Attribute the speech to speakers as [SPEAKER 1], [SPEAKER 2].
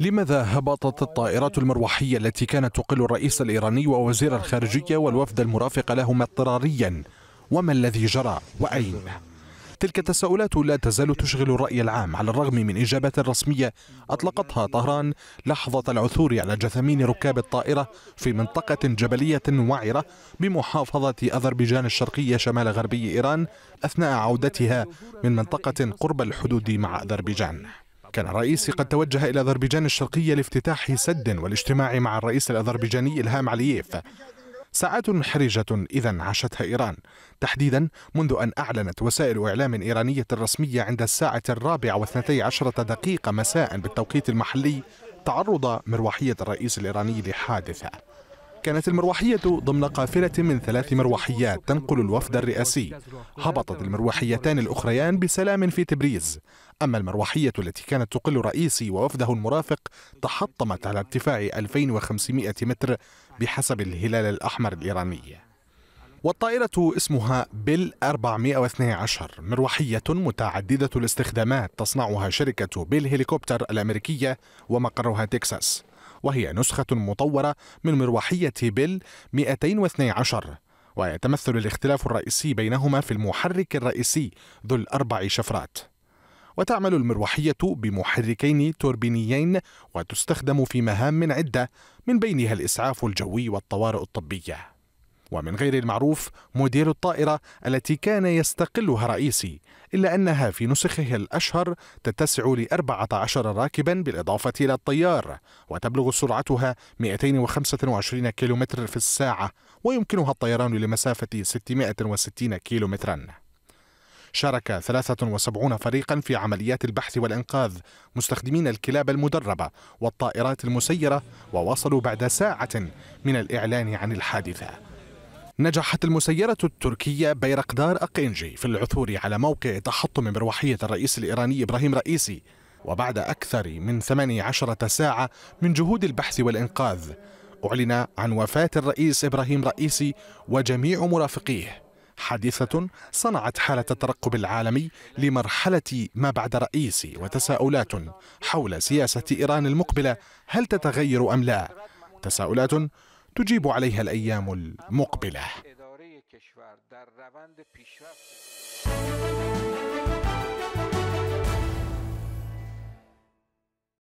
[SPEAKER 1] لماذا هبطت الطائرات المروحية التي كانت تقل الرئيس الإيراني ووزير الخارجية والوفد المرافق لهما اضطراريا وما الذي جرى وأين؟ تلك التساؤلات لا تزال تشغل الرأي العام على الرغم من إجابات رسمية أطلقتها طهران لحظة العثور على جثمين ركاب الطائرة في منطقة جبلية وعرة بمحافظة أذربيجان الشرقية شمال غربي إيران أثناء عودتها من منطقة قرب الحدود مع أذربيجان كان الرئيس قد توجه إلى أذربيجان الشرقية لافتتاح سد والاجتماع مع الرئيس الأذربيجاني إلهام علييف ساعات حرجة إذا عاشتها إيران تحديدا منذ أن أعلنت وسائل إعلام إيرانية رسمية عند الساعة الرابعة واثنتي عشرة دقيقة مساء بالتوقيت المحلي تعرض مروحية الرئيس الإيراني لحادثة كانت المروحية ضمن قافلة من ثلاث مروحيات تنقل الوفد الرئاسي هبطت المروحيتان الأخريان بسلام في تبريز أما المروحية التي كانت تقل رئيسي ووفده المرافق تحطمت على ارتفاع 2500 متر بحسب الهلال الأحمر الإيراني والطائرة اسمها بيل 412 مروحية متعددة الاستخدامات تصنعها شركة بيل هليكوبتر الأمريكية ومقرها تكساس وهي نسخة مطورة من مروحية بيل 212 ويتمثل الاختلاف الرئيسي بينهما في المحرك الرئيسي ذو الأربع شفرات وتعمل المروحية بمحركين توربينيين وتستخدم في مهام عدة من بينها الإسعاف الجوي والطوارئ الطبية ومن غير المعروف موديل الطائرة التي كان يستقلها رئيسي إلا أنها في نسخه الأشهر تتسع ل 14 راكبا بالإضافة إلى الطيار وتبلغ سرعتها 225 كيلومتر في الساعة ويمكنها الطيران لمسافة 660 كيلومترا شارك 73 فريقا في عمليات البحث والإنقاذ مستخدمين الكلاب المدربة والطائرات المسيرة ووصلوا بعد ساعة من الإعلان عن الحادثة نجحت المسيرة التركية بيرقدار أقينجي في العثور على موقع تحطم مروحية الرئيس الإيراني إبراهيم رئيسي وبعد أكثر من 18 ساعة من جهود البحث والإنقاذ أعلن عن وفاة الرئيس إبراهيم رئيسي وجميع مرافقيه حادثة صنعت حالة الترقب العالمي لمرحلة ما بعد رئيسي وتساؤلات حول سياسة إيران المقبلة هل تتغير أم لا؟ تساؤلات تجيب عليها الايام المقبله